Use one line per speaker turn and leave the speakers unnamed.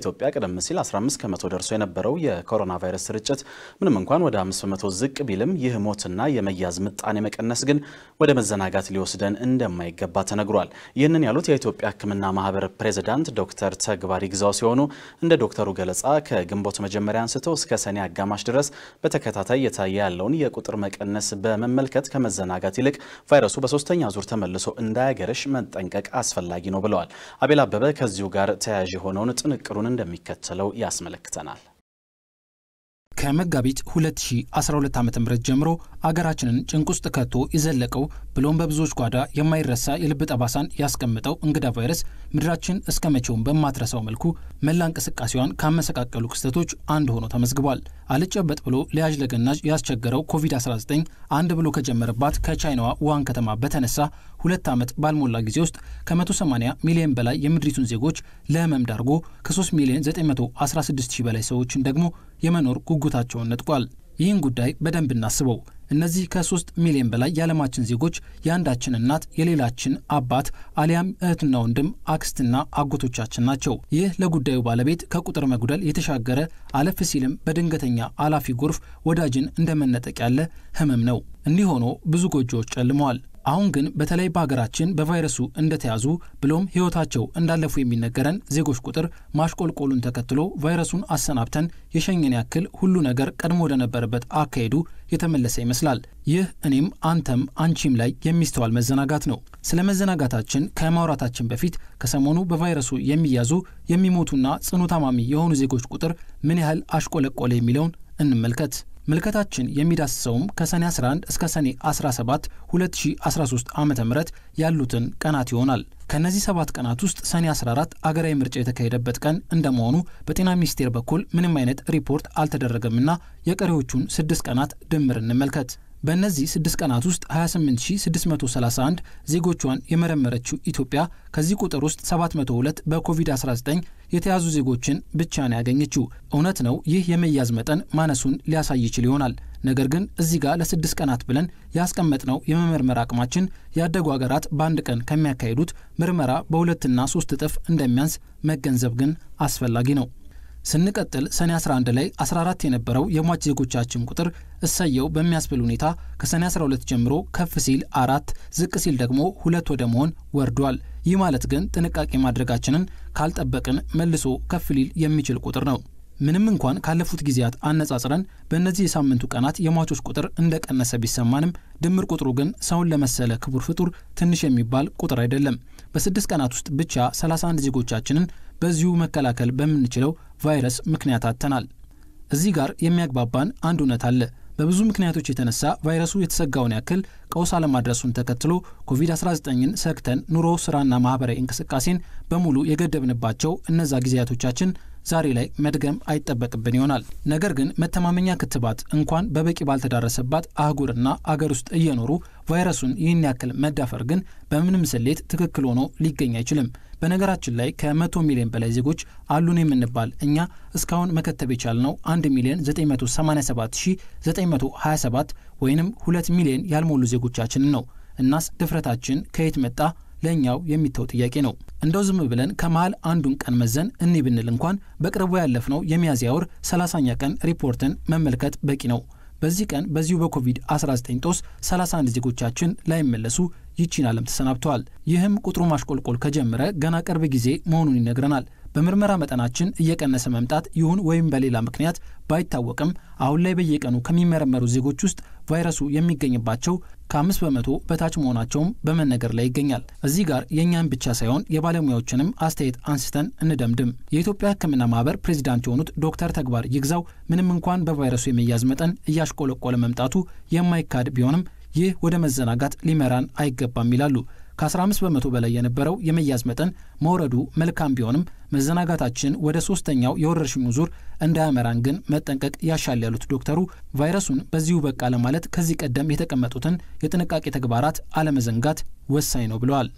ኢትዮጵያ ቀደም ሲል 15 ከመቶ ደርሶ የነበረው የኮሮና ቫይረስ ስርጭት ምንም እንኳን ወደ 5 በመቶ ዝቅ ቢልም ይህ ሞትና የመያዝ ምጣኔ መቀነስ ግን ወደ መዘናጋት ሊወስደን እንደማይገባ ተነግሯል። ይህንን ያሉት የኢትዮጵያ ሕክምና ማህበር ፕሬዚዳንት ዶክተር ተግባሪ ግዛው ሲሆኑ እንደ ዶክተሩ ገለጻ ከግንቦት መጀመሪያ አንስቶ እስከ ሰኔ አጋማሽ ድረስ በተከታታይ የታየ ያለውን የቁጥር መቀነስ በመመልከት ከመዘናጋት ይልቅ ቫይረሱ በሶስተኛ ዙር ተመልሶ እንዳያገረሽ መጠንቀቅ አስፈላጊ ነው ብለዋል። አቤል አበበ ከዚሁ ጋር ተያያዥ የሆነውን ጥንቅሩ ታሪኩን እንደሚከተለው ያስመለክተናል።
ከመጋቢት 2012 ዓ ም ጀምሮ አገራችንን ጭንቅ ውስጥ ከቶ የዘለቀው ብሎም በብዙዎች ጓዳ የማይረሳ የልብ ጠባሳን ያስቀምጠው እንግዳ ቫይረስ ምድራችን እስከ መቼውም በማትረሳው መልኩ መላ እንቅስቃሴዋን ካመሰቃቀሉ ክስተቶች አንድ ሆኖ ተመዝግቧል። አልጨበጥ ብሎ ለያዥ ለገናዥ ያስቸገረው ኮቪድ-19 አንድ ብሎ ከጀመረባት ከቻይናዋ ውሃን ከተማ በተነሳ ሁለት ዓመት ባልሞላ ጊዜ ውስጥ ከ180 ሚሊዮን በላይ የምድሪቱን ዜጎች ለህመም ዳርጎ ከ3 ሚሊዮን 916 ሺህ በላይ ሰዎችን ደግሞ የመኖር ጉጉታቸውን ነጥቋል። ይህን ጉዳይ በደንብ እናስበው። እነዚህ ከሶስት ሚሊዮን በላይ የዓለማችን ዜጎች የአንዳችን እናት የሌላችን አባት አሊያም እህትና ወንድም አክስትና አጎቶቻችን ናቸው። ይህ ለጉዳዩ ባለቤት ከቁጥር መጉደል የተሻገረ አለፍ ሲልም በድንገተኛ አላፊ ጎርፍ ወዳጅን እንደመነጠቅ ያለ ህመም ነው። እንዲህ ሆኖ ብዙ ጎጆዎች ጨልመዋል። አሁን ግን በተለይ በሀገራችን በቫይረሱ እንደተያዙ ብሎም ሕይወታቸው እንዳለፉ የሚነገረን ዜጎች ቁጥር ማሽቆልቆሉን ተከትሎ ቫይረሱን አሰናብተን የሸኘን ያክል ሁሉ ነገር ቀድሞ ወደነበረበት አካሄዱ የተመለሰ ይመስላል። ይህ እኔም አንተም አንቺም ላይ የሚስተዋል መዘናጋት ነው። ስለ መዘናጋታችን ከማውራታችን በፊት ከሰሞኑ በቫይረሱ የሚያዙ የሚሞቱና ጽኑ ታማሚ የሆኑ ዜጎች ቁጥር ምን ያህል አሽቆለቆለ የሚለውን እንመልከት። ምልከታችን የሚዳስሰውም ከሰኔ 11 እስከ ሰኔ 17 2013 ዓ ም ያሉትን ቀናት ይሆናል። ከእነዚህ ሰባት ቀናት ውስጥ ሰኔ 14 አገራዊ ምርጫ የተካሄደበት ቀን እንደመሆኑ በጤና ሚኒስቴር በኩል ምንም አይነት ሪፖርት አልተደረገምና የቀሪዎቹን ስድስት ቀናት ድምር እንመልከት። በእነዚህ ስድስት ቀናት ውስጥ 28631 ዜጎቿን የመረመረችው ኢትዮጵያ ከዚህ ቁጥር ውስጥ 702 በኮቪድ-19 የተያዙ ዜጎችን ብቻ ነው ያገኘችው። እውነት ነው ይህ የመያዝ መጠን ማነሱን ሊያሳይ ይችል ይሆናል። ነገር ግን እዚህ ጋር ለስድስት ቀናት ብለን ያስቀመጥነው የመመርመር አቅማችን ያደጉ ሀገራት በአንድ ቀን ከሚያካሂዱት ምርመራ በሁለትና ሶስት እጥፍ እንደሚያንስ መገንዘብ ግን አስፈላጊ ነው። ስንቀጥል ሰኔ 11 ላይ 14 የነበረው የሟች ዜጎቻችን ቁጥር እሰየው በሚያስብል ሁኔታ ከሰኔ 12 ጀምሮ ከፍ ሲል አራት ዝቅ ሲል ደግሞ ሁለት ወደ መሆን ወርዷል። ይህ ማለት ግን ጥንቃቄ ማድረጋችንን ካልጠበቅን መልሶ ከፍ ሊል የሚችል ቁጥር ነው። ምንም እንኳን ካለፉት ጊዜያት አነጻጽረን በእነዚህ የሳምንቱ ቀናት የሟቾች ቁጥር እንደቀነሰ ቢሰማንም ድምር ቁጥሩ ግን ሰውን ለመሰለ ክቡር ፍጡር ትንሽ የሚባል ቁጥር አይደለም። በስድስት ቀናት ውስጥ ብቻ 31 ዜጎቻችንን በዚሁ መከላከል በምንችለው ቫይረስ ምክንያት አጥተናል። እዚህ ጋር የሚያግባባን አንድ እውነት አለ። በብዙ ምክንያቶች የተነሳ ቫይረሱ የተሰጋውን ያክል ቀውስ አለማድረሱን ተከትሎ ኮቪድ-19ን ሰግተን ኑሮ፣ ስራና ማህበራዊ እንቅስቃሴን በሙሉ የገደብንባቸው እነዛ ጊዜያቶቻችን ዛሬ ላይ መድገም አይጠበቅብን ይሆናል። ነገር ግን መተማመኛ ክትባት እንኳን በበቂ ባልተዳረሰባት አህጉርና አገር ውስጥ እየኖሩ ቫይረሱን ይህን ያክል መዳፈር ግን በምንም ስሌት ትክክል ሆኖ ሊገኝ አይችልም። በነገራችን ላይ ከመቶ ሚሊዮን በላይ ዜጎች አሉን የምንባል እኛ እስካሁን መከተብ የቻልነው 1 ሚሊዮን 987927 ወይንም 2 ሚሊዮን ያልሞሉ ዜጎቻችንን ነው። እናስ ድፍረታችን ከየት መጣ? ለእኛው የሚተው ጥያቄ ነው። እንደው ዝም ብለን ከመሃል አንዱን ቀን መዘን እኒ ብንል እንኳን በቅርቡ ያለፍነው የሚያዝያ ወር 30ኛ ቀን ሪፖርትን መመልከት በቂ ነው። በዚህ ቀን በዚሁ በኮቪድ-19 ጦስ 31 ዜጎቻችን ላይመለሱ ይቺን ዓለም ተሰናብተዋል። ይህም ቁጥሩ ማሽቆልቆል ከጀመረ ገና ቅርብ ጊዜ መሆኑን ይነግረናል። በምርመራ መጠናችን እየቀነሰ መምጣት ይሁን ወይም በሌላ ምክንያት ባይታወቅም አሁን ላይ በየቀኑ ከሚመረመሩ ዜጎች ውስጥ ቫይረሱ የሚገኝባቸው ከአምስት በመቶ በታች መሆናቸውም በመነገር ላይ ይገኛል። እዚህ ጋር የእኛን ብቻ ሳይሆን የባለሙያዎችንም አስተያየት አንስተን እንደምድም። የኢትዮጵያ ሕክምና ማህበር ፕሬዚዳንት የሆኑት ዶክተር ተግባር ይግዛው ምንም እንኳን በቫይረሱ የመያዝ መጠን እያሽቆለቆለ መምጣቱ የማይካድ ቢሆንም ይህ ወደ መዘናጋት ሊመራን አይገባም ይላሉ። ከ15 በመቶ በላይ የነበረው የመያዝ መጠን መውረዱ መልካም ቢሆንም መዘናጋታችን ወደ ሶስተኛው የወረርሽኙ ዙር እንዳያመራን ግን መጠንቀቅ ያሻል ያሉት ዶክተሩ ቫይረሱን በዚሁ በቃ ለማለት ከዚህ ቀደም የተቀመጡትን የጥንቃቄ ተግባራት አለመዘንጋት ወሳኝ ነው ብለዋል።